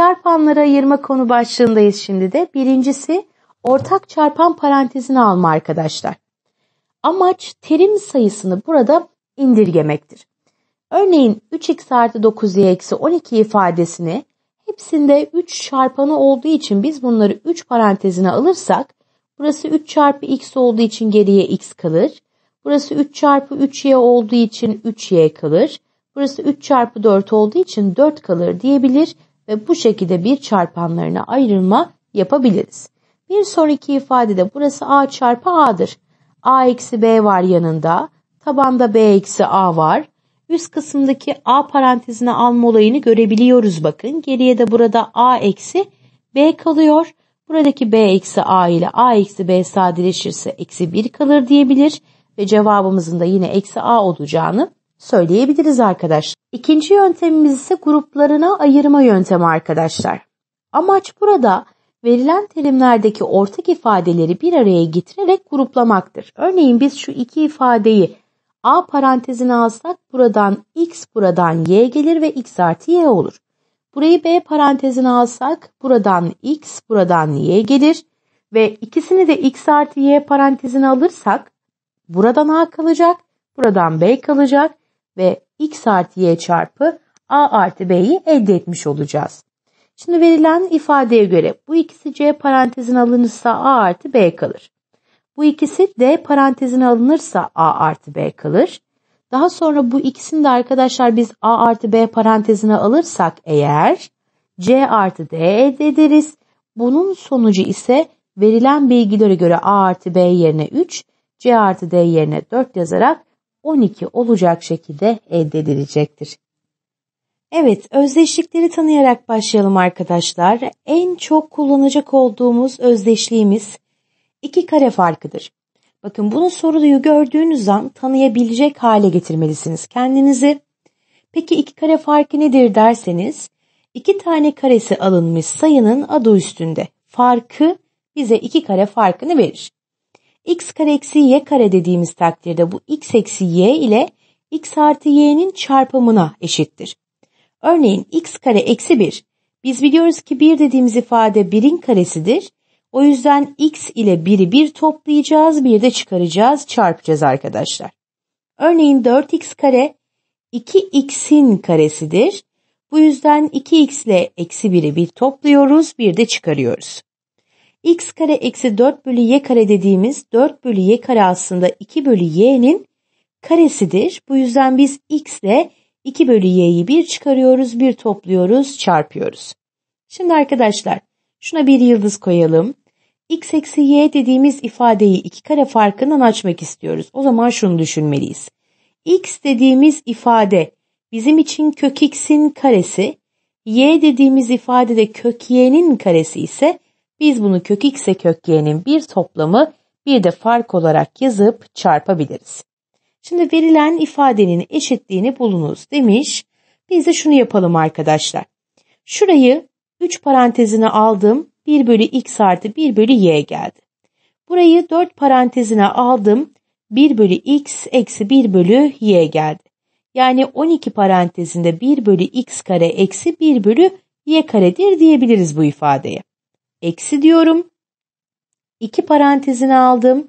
Çarpanlara ayırma konu başlığındayız şimdi de. Birincisi ortak çarpan parantezine alma arkadaşlar. Amaç terim sayısını burada indirgemektir. Örneğin 3x artı 9y eksi 12 ifadesini hepsinde 3 çarpanı olduğu için biz bunları 3 parantezine alırsak burası 3 çarpı x olduğu için geriye x kalır. Burası 3 çarpı 3y olduğu için 3y kalır. Burası 3 çarpı 4 olduğu için 4 kalır diyebilir ve bu şekilde bir çarpanlarına ayrılma yapabiliriz. Bir sonraki ifadede burası a çarpı a'dır. a eksi b var yanında. Tabanda b eksi a var. Üst kısımdaki a parantezine alma olayını görebiliyoruz bakın. Geriye de burada a eksi b kalıyor. Buradaki b eksi a ile a eksi b sadeleşirse eksi 1 kalır diyebilir. Ve cevabımızın da yine eksi a olacağını söyleyebiliriz arkadaş. İkinci yöntemimiz ise gruplarına ayırma yöntemi arkadaşlar. Amaç burada verilen terimlerdeki ortak ifadeleri bir araya getirerek gruplamaktır. Örneğin biz şu iki ifadeyi A parantezine alsak buradan x buradan y gelir ve x artı y olur. Burayı B parantezine alsak buradan x buradan y gelir ve ikisini de x artı y parantezine alırsak buradan A kalacak, buradan B kalacak ve x artı y çarpı a artı b'yi elde etmiş olacağız. Şimdi verilen ifadeye göre bu ikisi c parantezin alınırsa a artı b kalır. Bu ikisi d parantezin alınırsa a artı b kalır. Daha sonra bu ikisini de arkadaşlar biz a artı b parantezine alırsak eğer c artı d elde ederiz. Bunun sonucu ise verilen bilgilere göre a artı b yerine 3, c artı d yerine 4 yazarak 12 olacak şekilde elde edilecektir. Evet, özdeşlikleri tanıyarak başlayalım arkadaşlar. En çok kullanacak olduğumuz özdeşliğimiz iki kare farkıdır. Bakın bunu soruyu gördüğünüz an tanıyabilecek hale getirmelisiniz kendinizi. Peki iki kare farkı nedir derseniz iki tane karesi alınmış sayının adı üstünde. Farkı bize iki kare farkını verir x kare eksi y kare dediğimiz takdirde bu x eksi y ile x artı y'nin çarpımına eşittir. Örneğin x kare eksi 1. Biz biliyoruz ki 1 dediğimiz ifade 1'in karesidir. O yüzden x ile 1'i 1 toplayacağız, 1 de çıkaracağız, çarpacağız arkadaşlar. Örneğin 4x kare 2x'in karesidir. Bu yüzden 2x ile eksi 1'i 1 topluyoruz, 1 de çıkarıyoruz x kare eksi 4 bölü y kare dediğimiz 4 bölü y kare aslında 2 bölü y'nin karesidir. Bu yüzden biz x ile 2 bölü y'yi 1 çıkarıyoruz, 1 topluyoruz, çarpıyoruz. Şimdi arkadaşlar şuna bir yıldız koyalım. x eksi y dediğimiz ifadeyi iki kare farkından açmak istiyoruz. O zaman şunu düşünmeliyiz. x dediğimiz ifade bizim için kök x'in karesi, y dediğimiz ifade de kök y'nin karesi ise biz bunu kök x ile kök y'nin bir toplamı bir de fark olarak yazıp çarpabiliriz. Şimdi verilen ifadenin eşitliğini bulunuz demiş. Biz de şunu yapalım arkadaşlar. Şurayı 3 parantezine aldım. 1 bölü x artı 1 bölü y geldi. Burayı 4 parantezine aldım. 1 bölü x eksi 1 bölü y geldi. Yani 12 parantezinde 1 bölü x kare eksi 1 bölü y karedir diyebiliriz bu ifadeye eksi diyorum. 2 parantezine aldım.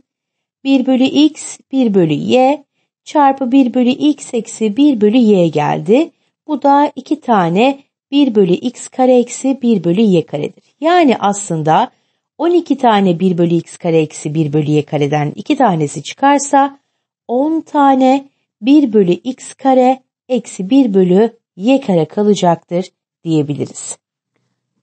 1 bölü x 1 bölü y çarpı 1 bölü x eksi 1 bölü y geldi. Bu da 2 tane 1 bölü x kare eksi 1 bölü y karedir. Yani aslında 12 tane 1 bölü x kare eksi 1 bölü y kareden 2 tanesi çıkarsa 10 tane 1 bölü x kare eksi 1 bölü y kare kalacaktır diyebiliriz.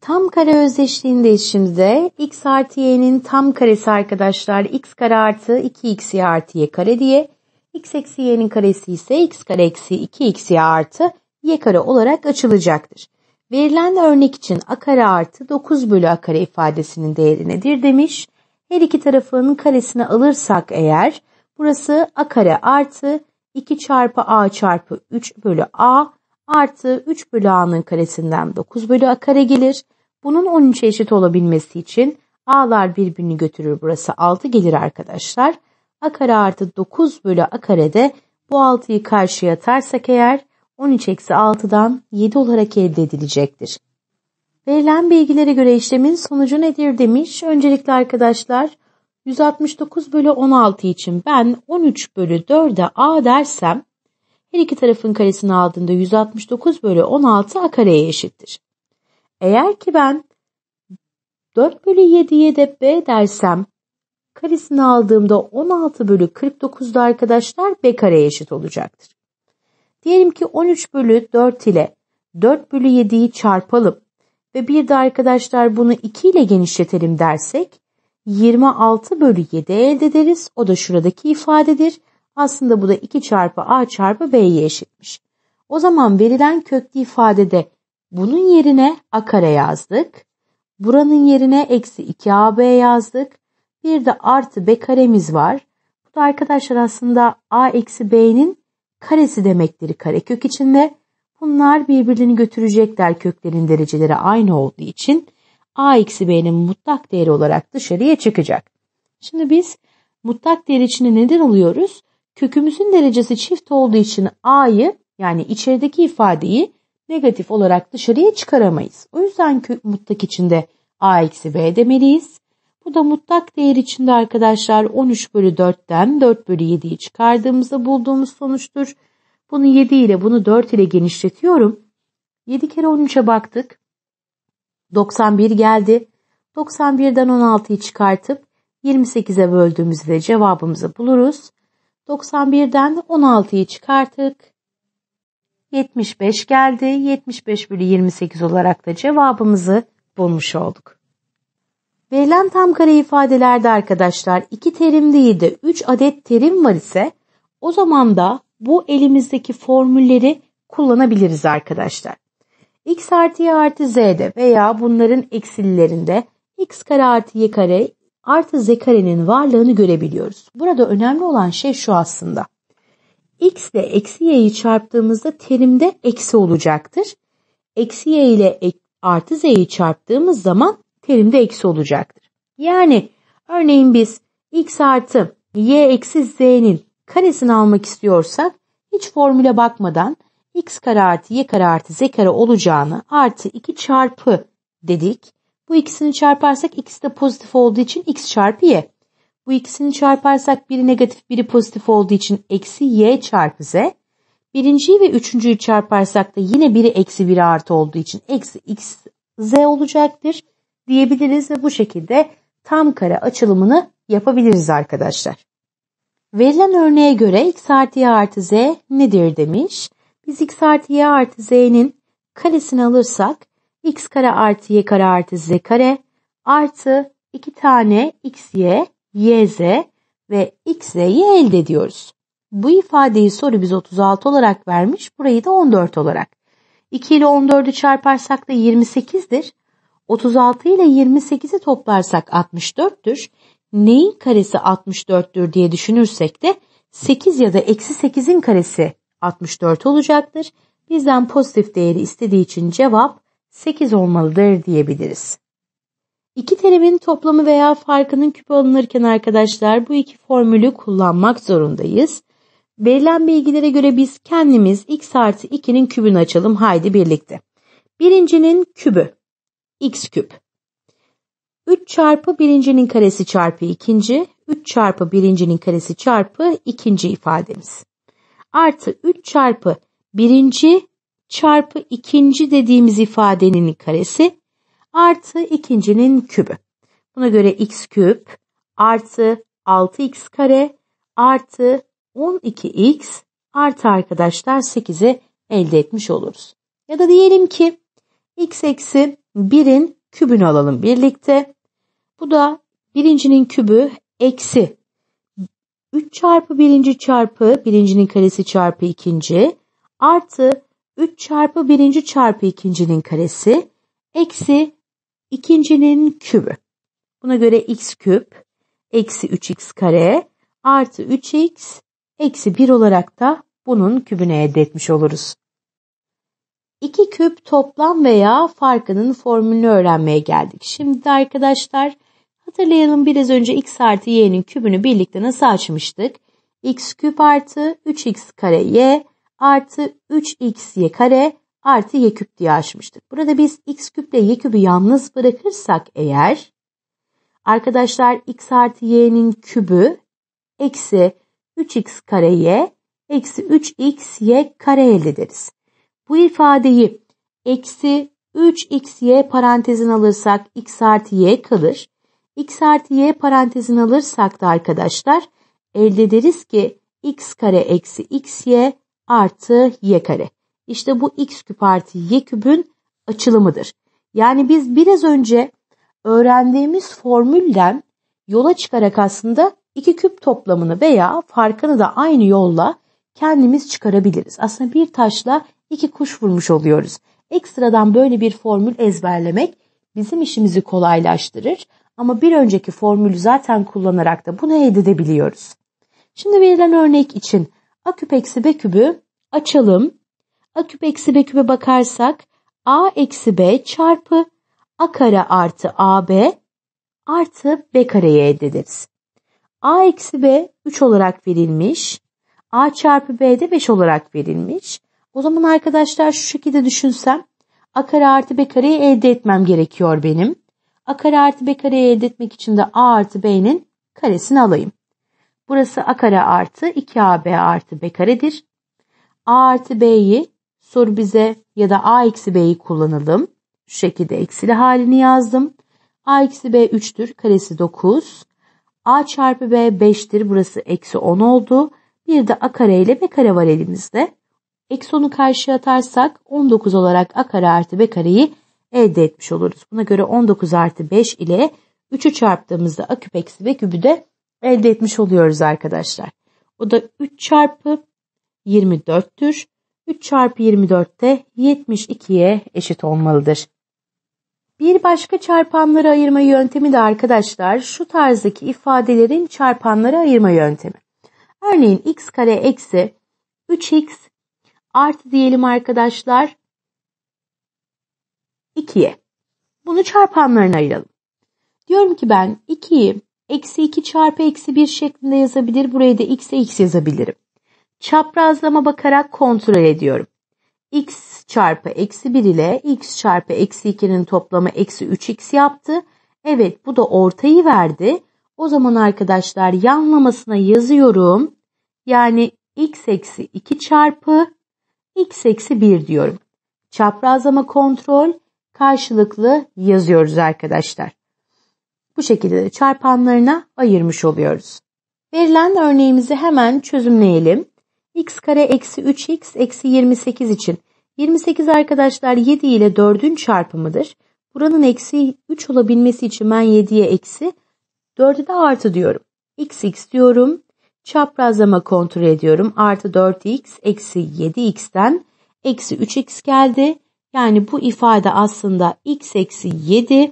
Tam kare özdeşliğinde işimize x artı y'nin tam karesi arkadaşlar x kare artı 2xy artı y kare diye. x eksi y'nin karesi ise x kare eksi 2xy artı y kare olarak açılacaktır. Verilen örnek için a kare artı 9 bölü a kare ifadesinin değeri nedir demiş. Her iki tarafının karesini alırsak eğer burası a kare artı 2 çarpı a çarpı 3 bölü a artı 3 bölü a'nın karesinden 9 bölü a kare gelir. Bunun 13'e eşit olabilmesi için a'lar birbirini götürür. Burası 6 gelir arkadaşlar. a kare artı 9 bölü a kare de bu 6'yı karşıya atarsak eğer 13 eksi 6'dan 7 olarak elde edilecektir. Verilen bilgilere göre işlemin sonucu nedir demiş. Öncelikle arkadaşlar 169 bölü 16 için ben 13 bölü 4'e a dersem her iki tarafın karesini aldığında 169 bölü 16 a kareye eşittir. Eğer ki ben 4 bölü 7'ye de b dersem karesini aldığımda 16 bölü 49'da arkadaşlar b kareye eşit olacaktır. Diyelim ki 13 bölü 4 ile 4 bölü 7'yi çarpalım ve bir de arkadaşlar bunu 2 ile genişletelim dersek 26 bölü 7 elde ederiz. O da şuradaki ifadedir. Aslında bu da 2 çarpı a çarpı b'ye eşitmiş. O zaman verilen köklü ifadede bunun yerine a kare yazdık. Buranın yerine eksi 2ab yazdık. Bir de artı b karemiz var. Bu da arkadaşlar aslında a eksi b'nin karesi demektir karekök içinde. Bunlar birbirini götürecekler köklerin dereceleri aynı olduğu için a eksi b'nin mutlak değeri olarak dışarıya çıkacak. Şimdi biz mutlak değer içine neden alıyoruz? Kökümüzün derecesi çift olduğu için A'yı yani içerideki ifadeyi negatif olarak dışarıya çıkaramayız. O yüzden kök mutlak içinde A eksi B demeliyiz. Bu da mutlak değer içinde arkadaşlar 13 bölü 4'ten 4 bölü 7'yi çıkardığımızda bulduğumuz sonuçtur. Bunu 7 ile bunu 4 ile genişletiyorum. 7 kere 13'e baktık. 91 geldi. 91'den 16'yı çıkartıp 28'e böldüğümüzde cevabımızı buluruz. 91'den 16'yı çıkarttık. 75 geldi. 75 bölü 28 olarak da cevabımızı bulmuş olduk. Verilen tam kare ifadelerde arkadaşlar 2 terim değil de 3 adet terim var ise o zaman da bu elimizdeki formülleri kullanabiliriz arkadaşlar. x artı y artı z'de veya bunların eksililerinde x kare artı y kare artı zekarenin varlığını görebiliyoruz. Burada önemli olan şey şu aslında. x ile eksi y'yi çarptığımızda terimde eksi olacaktır. Eksi y ile artı z'yi çarptığımız zaman terimde eksi olacaktır. Yani örneğin biz x artı y eksi z'nin karesini almak istiyorsak hiç formüle bakmadan x kare artı y kare artı z kare olacağını artı 2 çarpı dedik. Bu ikisini çarparsak ikisi de pozitif olduğu için x çarpı y. Bu ikisini çarparsak biri negatif biri pozitif olduğu için eksi y çarpı z. Birinciyi ve üçüncüyü çarparsak da yine biri eksi biri artı olduğu için eksi x z olacaktır diyebiliriz ve bu şekilde tam kare açılımını yapabiliriz arkadaşlar. Verilen örneğe göre x artı y artı z nedir demiş. Biz x artı y artı z'nin karesini alırsak x kare artı y kare artı z kare artı 2 tane xy, yz ve xz'yi elde ediyoruz. Bu ifadeyi soru biz 36 olarak vermiş. Burayı da 14 olarak. 2 ile 14'ü çarparsak da 28'dir. 36 ile 28'i toplarsak 64'tür. Neyin karesi 64'tür diye düşünürsek de 8 ya da eksi 8'in karesi 64 olacaktır. Bizden pozitif değeri istediği için cevap 8 olmalıdır diyebiliriz. İki terimin toplamı veya farkının küpü alınırken arkadaşlar bu iki formülü kullanmak zorundayız. Verilen bilgilere göre biz kendimiz x artı 2'nin kübünü açalım haydi birlikte. Birincinin kübü x küp. 3 çarpı birincinin karesi çarpı ikinci, 3 çarpı birincinin karesi çarpı ikinci ifademiz. Artı 3 çarpı birinci çarpı ikinci dediğimiz ifadenin karesi artı ikincinin kübü. Buna göre x küp artı 6x kare artı 12x artı arkadaşlar 8'i elde etmiş oluruz. Ya da diyelim ki x eksi 1'in kübünü alalım birlikte. Bu da birincinin kübü eksi 3 çarpı birinci çarpı birincinin karesi çarpı ikinci artı 3 çarpı birinci çarpı ikincinin karesi eksi ikincinin kübü. Buna göre x küp eksi 3x kare artı 3x eksi 1 olarak da bunun kübünü elde etmiş oluruz. İki küp toplam veya farkının formülünü öğrenmeye geldik. Şimdi de arkadaşlar hatırlayalım biraz önce x artı y'nin kübünü birlikte nasıl açmıştık? x küp artı 3x kare y artı 3 x y kare artı y küp diye açmıştık. Burada biz x küple y kübü yalnız bırakırsak eğer arkadaşlar x artı y'nin kübü eksi 3x kare y eksi 3x y kare elde ederiz. Bu ifadeyi eksi 3x y parantezin alırsak x artı y kalır. x artı y parantezin alırsak da arkadaşlar elde ederiz ki x kare eksi x y artı y kare. İşte bu x küp artı y kübün açılımıdır. Yani biz biraz önce öğrendiğimiz formülden yola çıkarak aslında iki küp toplamını veya farkını da aynı yolla kendimiz çıkarabiliriz. Aslında bir taşla iki kuş vurmuş oluyoruz. Ekstradan böyle bir formül ezberlemek bizim işimizi kolaylaştırır ama bir önceki formülü zaten kullanarak da bunu elde edebiliyoruz. Şimdi verilen örnek için A küp eksi B kübü açalım. A küp eksi B kübe bakarsak A eksi B çarpı A kare artı AB artı B kareyi elde ederiz. A eksi B 3 olarak verilmiş. A çarpı B de 5 olarak verilmiş. O zaman arkadaşlar şu şekilde düşünsem A kare artı B kareyi elde etmem gerekiyor benim. A kare artı B kareyi elde etmek için de A artı B'nin karesini alayım. Burası a kare artı 2ab artı b karedir. a artı b'yi soru bize ya da a eksi b'yi kullanalım. Şu şekilde eksili halini yazdım. a eksi b 3'tür karesi 9. a çarpı b 5'tir burası eksi 10 oldu. Bir de a kare ile b kare var elimizde. Eksi 10'u karşıya atarsak 19 olarak a kare artı b kareyi elde etmiş oluruz. Buna göre 19 artı 5 ile 3'ü çarptığımızda a küp eksi b kübü de elde etmiş oluyoruz arkadaşlar. O da 3 çarpı 24'tür. 3 çarpı 24 de 72'ye eşit olmalıdır. Bir başka çarpanlara ayırma yöntemi de arkadaşlar şu tarzdaki ifadelerin çarpanlara ayırma yöntemi. Örneğin x kare eksi 3x artı diyelim arkadaşlar 2'ye. Bunu çarpanlarına ayıralım. Diyorum ki ben 2'yi eksi 2 çarpı eksi 1 şeklinde yazabilir. burayı da x'e x yazabilirim. Çaprazlama bakarak kontrol ediyorum. x çarpı eksi 1 ile x çarpı eksi 2'nin toplamı eksi 3x yaptı. Evet bu da ortayı verdi. O zaman arkadaşlar yanlamasına yazıyorum. Yani x eksi 2 çarpı x eksi 1 diyorum. Çaprazlama kontrol karşılıklı yazıyoruz arkadaşlar. Bu şekilde de çarpanlarına ayırmış oluyoruz. Verilen örneğimizi hemen çözümleyelim. x kare eksi 3x eksi 28 için 28 arkadaşlar 7 ile 4'ün çarpımıdır. Buranın eksi 3 olabilmesi için ben 7'ye eksi 4'ü de artı diyorum. x x diyorum. Çaprazlama kontrol ediyorum. Artı 4x eksi 7x'ten eksi 3x geldi. Yani bu ifade aslında x eksi 7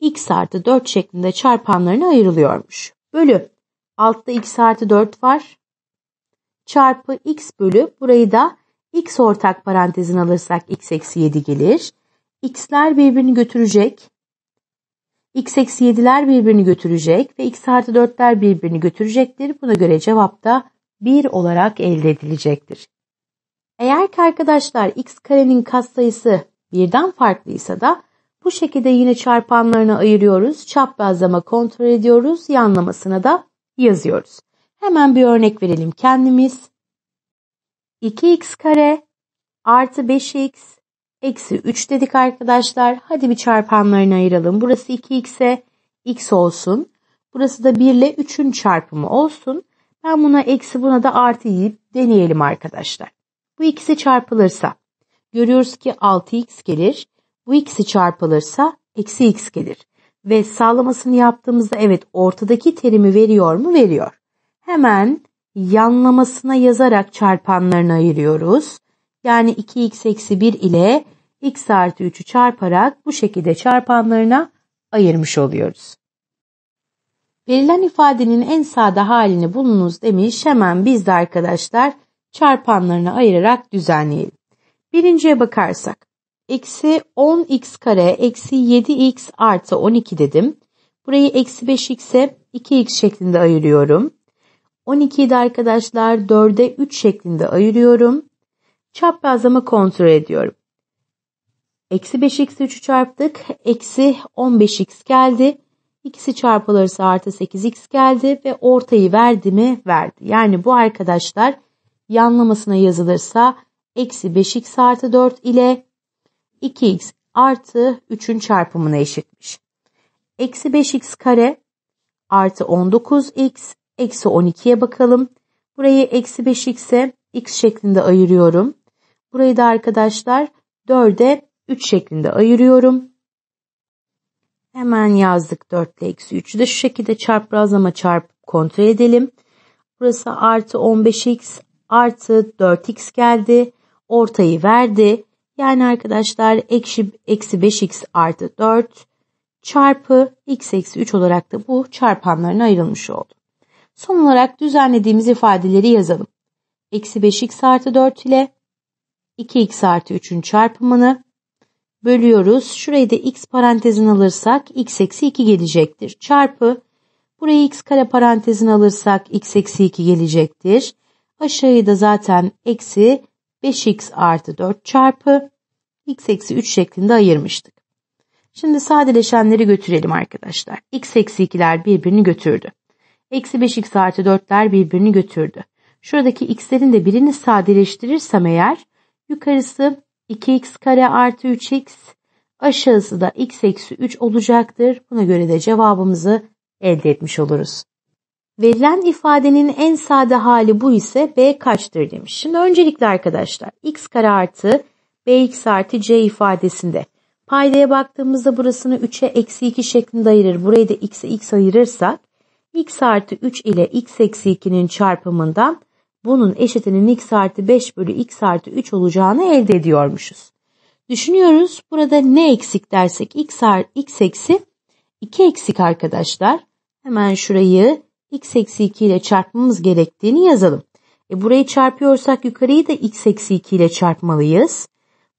x artı 4 şeklinde çarpanlarına ayrılıyormuş. Bölü altta x artı 4 var. Çarpı x bölü burayı da x ortak parantezin alırsak x eksi 7 gelir. x'ler birbirini götürecek. x eksi 7'ler birbirini götürecek ve x artı 4'ler birbirini götürecektir. Buna göre cevap da 1 olarak elde edilecektir. Eğer ki arkadaşlar x karenin katsayısı birden farklıysa da bu şekilde yine çarpanlarına ayırıyoruz. Çaprazlama kontrol ediyoruz. Yanlamasına da yazıyoruz. Hemen bir örnek verelim kendimiz. 2x kare artı 5x eksi 3 dedik arkadaşlar. Hadi bir çarpanlarını ayıralım. Burası 2x'e x olsun. Burası da 1 ile 3'ün çarpımı olsun. Ben buna eksi buna da artı yiyip deneyelim arkadaşlar. Bu ikisi çarpılırsa görüyoruz ki 6x gelir. Bu ikisi çarpılırsa eksi x gelir. Ve sağlamasını yaptığımızda evet ortadaki terimi veriyor mu? Veriyor. Hemen yanlamasına yazarak çarpanlarını ayırıyoruz. Yani 2x eksi 1 ile x artı 3'ü çarparak bu şekilde çarpanlarına ayırmış oluyoruz. Verilen ifadenin en sade halini bulunuz demiş hemen biz de arkadaşlar çarpanlarını ayırarak düzenleyelim. Birinciye bakarsak eksi 10x kare eksi 7x artı 12 dedim. Burayı eksi 5x'e 2x şeklinde ayırıyorum. 12'yi de arkadaşlar 4'e 3 şeklinde ayırıyorum. Çaprazlama kontrol ediyorum. Eksi 5x 3'ü çarptık. Eksi 15x geldi. İkisi çarpılırsa artı 8x geldi ve ortayı verdi mi? Verdi. Yani bu arkadaşlar yanlamasına yazılırsa eksi 5x artı 4 ile 2x artı 3'ün çarpımına eşitmiş. Eksi 5x kare artı 19x eksi 12'ye bakalım. Burayı eksi 5x'e x şeklinde ayırıyorum. Burayı da arkadaşlar 4'e 3 şeklinde ayırıyorum. Hemen yazdık 4 ile eksi 3'ü de şu şekilde çarp, çarprazlama çarp kontrol edelim. Burası artı 15x artı 4x geldi. Ortayı verdi. Yani arkadaşlar eksi, eksi 5x artı 4 çarpı x eksi 3 olarak da bu çarpanlarına ayrılmış oldu. Son olarak düzenlediğimiz ifadeleri yazalım. Eksi 5x artı 4 ile 2x artı 3'ün çarpımını bölüyoruz. Şurayı da x parantezine alırsak x eksi 2 gelecektir. Çarpı burayı x kare parantezine alırsak x eksi 2 gelecektir. Aşağıyı da zaten eksi 5x artı 4 çarpı x eksi 3 şeklinde ayırmıştık. Şimdi sadeleşenleri götürelim arkadaşlar. x eksi 2'ler birbirini götürdü. Eksi 5x artı 4'ler birbirini götürdü. Şuradaki x'lerin de birini sadeleştirirsem eğer yukarısı 2x kare artı 3x aşağısı da x eksi 3 olacaktır. Buna göre de cevabımızı elde etmiş oluruz. Verilen ifadenin en sade hali bu ise b kaçtır demiş. Şimdi öncelikle arkadaşlar x kare artı bx artı c ifadesinde paydaya baktığımızda burasını 3'e eksi 2 şeklinde ayırır. Burayı da x'e x ayırırsak x artı 3 ile x eksi 2'nin çarpımından bunun eşitinin x artı 5 bölü x artı 3 olacağını elde ediyormuşuz. Düşünüyoruz burada ne eksik dersek x, artı, x eksi 2 eksik arkadaşlar. Hemen şurayı x eksi 2 ile çarpmamız gerektiğini yazalım. E burayı çarpıyorsak yukarıyı da x eksi 2 ile çarpmalıyız.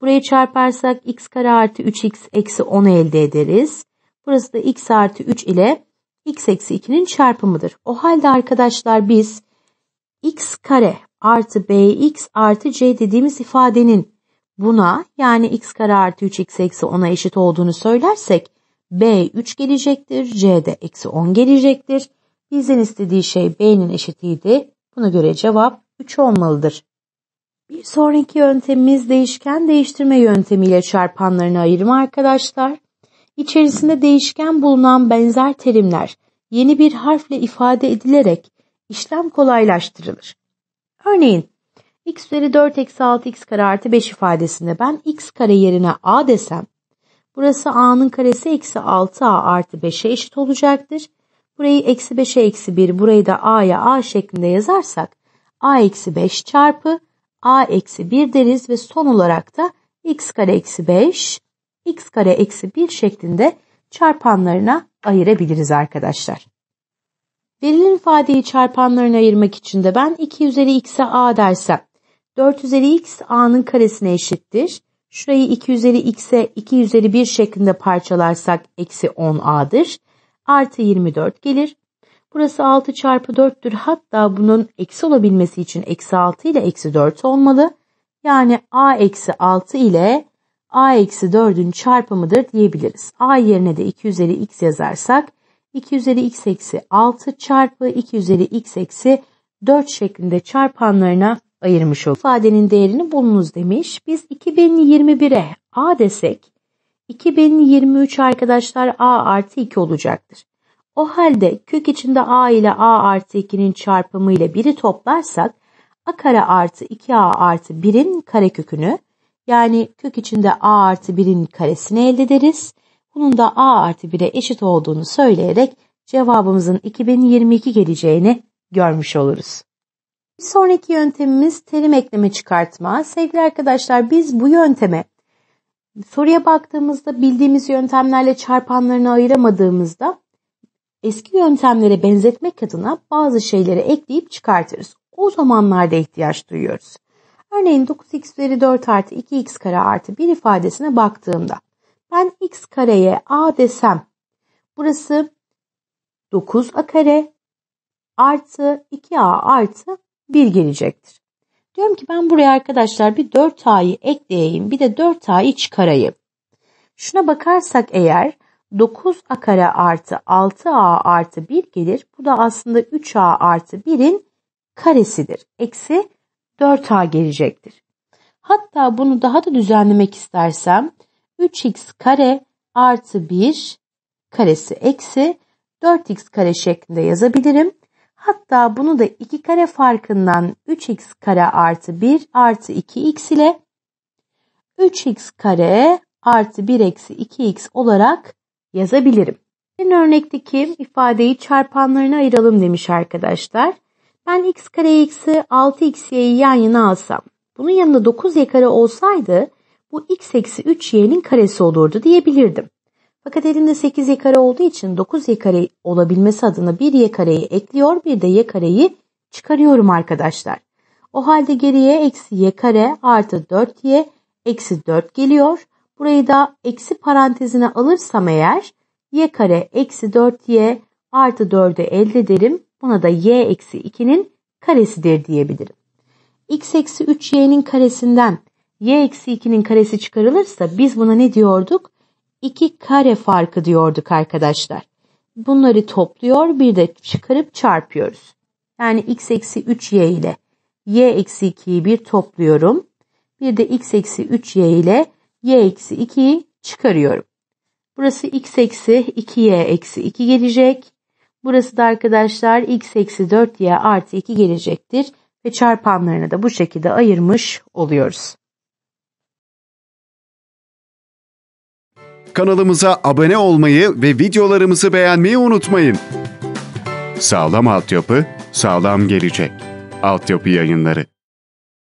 Burayı çarparsak x kare artı 3x eksi 10 elde ederiz. Burası da x artı 3 ile x eksi 2'nin çarpımıdır. O halde arkadaşlar biz x kare artı bx artı c dediğimiz ifadenin buna yani x kare artı 3x eksi 10'a eşit olduğunu söylersek b 3 gelecektir, c de eksi 10 gelecektir. Bizden istediği şey beynin eşitiydi. Buna göre cevap 3 olmalıdır. Bir sonraki yöntemimiz değişken değiştirme yöntemiyle çarpanlarını ayırma arkadaşlar. İçerisinde değişken bulunan benzer terimler yeni bir harfle ifade edilerek işlem kolaylaştırılır. Örneğin x üzeri 4 eksi 6 x kare artı 5 ifadesinde ben x kare yerine a desem burası a'nın karesi eksi 6a artı 5'e eşit olacaktır. Burayı eksi 5'e eksi 1 burayı da a'ya a şeklinde yazarsak a eksi 5 çarpı a eksi 1 deriz ve son olarak da x kare eksi 5 x kare eksi 1 şeklinde çarpanlarına ayırabiliriz arkadaşlar. Verilen ifadeyi çarpanlarına ayırmak için de ben 2 üzeri x'e a dersem 4 üzeri x a'nın karesine eşittir. Şurayı 2 üzeri x'e 2 üzeri 1 şeklinde parçalarsak eksi 10a'dır artı 24 gelir. Burası 6 çarpı 4'tür. Hatta bunun eksi olabilmesi için eksi 6 ile eksi 4 olmalı. Yani a eksi 6 ile a eksi 4'ün çarpımıdır diyebiliriz. a yerine de 2 üzeri x yazarsak 2 üzeri x eksi 6 çarpı 2 üzeri x eksi 4 şeklinde çarpanlarına ayırmış olduk. İfadenin değerini bulunuz demiş. Biz 2021'e a desek 2023 arkadaşlar a artı 2 olacaktır. O halde kök içinde a ile a artı 2'nin çarpımı ile 1'i toplarsak a kare artı 2a artı 1'in karekökünü yani kök içinde a artı 1'in karesini elde ederiz. Bunun da a artı 1'e eşit olduğunu söyleyerek cevabımızın 2022 geleceğini görmüş oluruz. Bir sonraki yöntemimiz terim ekleme çıkartma. Sevgili arkadaşlar biz bu yönteme Soruya baktığımızda bildiğimiz yöntemlerle çarpanlarını ayıramadığımızda eski yöntemlere benzetmek adına bazı şeyleri ekleyip çıkartırız. O zamanlarda ihtiyaç duyuyoruz. Örneğin 9x üzeri 4 artı 2x kare artı 1 ifadesine baktığımda ben x kareye a desem burası 9a kare artı 2a artı 1 gelecektir. Diyorum ki ben buraya arkadaşlar bir 4 a'yı ekleyeyim bir de 4 a'yı çıkarayım. Şuna bakarsak eğer 9a kare artı 6a artı 1 gelir. Bu da aslında 3a artı 1'in karesidir. Eksi 4a gelecektir. Hatta bunu daha da düzenlemek istersem 3x kare artı 1 karesi eksi 4x kare şeklinde yazabilirim. Hatta bunu da 2 kare farkından 3x kare artı 1 artı 2x ile 3x kare artı 1 eksi 2x olarak yazabilirim. Ben örnekteki ifadeyi çarpanlarına ayıralım demiş arkadaşlar. Ben x kare eksi 6xy'yi yan yana alsam, bunun yanında 9y kare olsaydı bu x eksi 3y'nin karesi olurdu diyebilirdim. Fakat elimde 8 y kare olduğu için 9 y kare olabilmesi adına 1 y kareyi ekliyor bir de y kareyi çıkarıyorum arkadaşlar. O halde geriye eksi y kare artı 4 y eksi 4 geliyor. Burayı da eksi parantezine alırsam eğer y kare eksi 4 y artı 4'ü elde ederim. Buna da y eksi 2'nin karesidir diyebilirim. x eksi 3y'nin karesinden y eksi 2'nin karesi çıkarılırsa biz buna ne diyorduk? 2 kare farkı diyorduk arkadaşlar. Bunları topluyor bir de çıkarıp çarpıyoruz. Yani x eksi 3y ile y eksi 2'yi bir topluyorum. Bir de x eksi 3y ile y eksi 2'yi çıkarıyorum. Burası x eksi 2y eksi 2 gelecek. Burası da arkadaşlar x eksi 4y artı 2 gelecektir. Ve çarpanlarını da bu şekilde ayırmış oluyoruz. Kanalımıza abone olmayı ve videolarımızı beğenmeyi unutmayın. Sağlam altyapı, sağlam gelecek. Altyapı yayınları.